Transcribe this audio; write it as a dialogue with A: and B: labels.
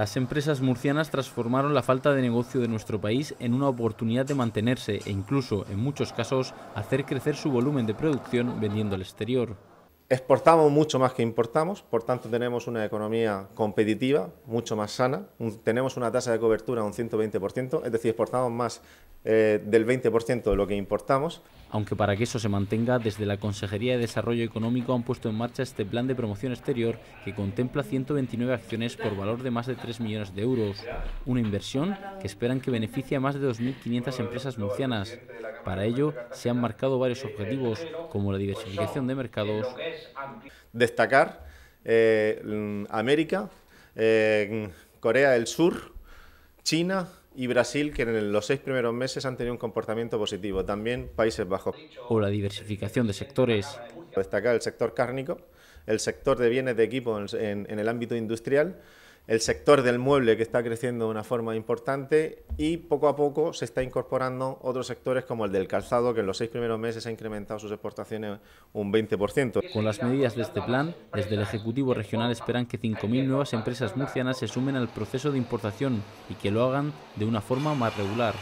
A: Las empresas murcianas transformaron la falta de negocio de nuestro país en una oportunidad de mantenerse e incluso, en muchos casos, hacer crecer su volumen de producción vendiendo al exterior.
B: Exportamos mucho más que importamos, por tanto tenemos una economía competitiva, mucho más sana, tenemos una tasa de cobertura de un 120%, es decir, exportamos más eh, del 20% de lo que importamos.
A: Aunque para que eso se mantenga, desde la Consejería de Desarrollo Económico han puesto en marcha este plan de promoción exterior que contempla 129 acciones por valor de más de 3 millones de euros, una inversión que esperan que beneficie a más de 2.500 empresas murcianas. Para ello se han marcado varios objetivos, como la diversificación de
B: mercados, Destacar eh, mm, América, eh, Corea del Sur, China y Brasil, que en los seis primeros meses han tenido un comportamiento positivo. También Países Bajos. O la diversificación de sectores. Destacar el sector cárnico, el sector de bienes de equipo en, en el ámbito industrial el sector del mueble que está creciendo de una forma importante y poco a poco se está incorporando otros sectores como el del calzado, que en los seis primeros meses ha incrementado sus exportaciones un 20%. Con las medidas de este plan, desde el Ejecutivo Regional esperan que 5.000 nuevas empresas murcianas
A: se sumen al proceso de importación y que lo hagan de una forma más regular.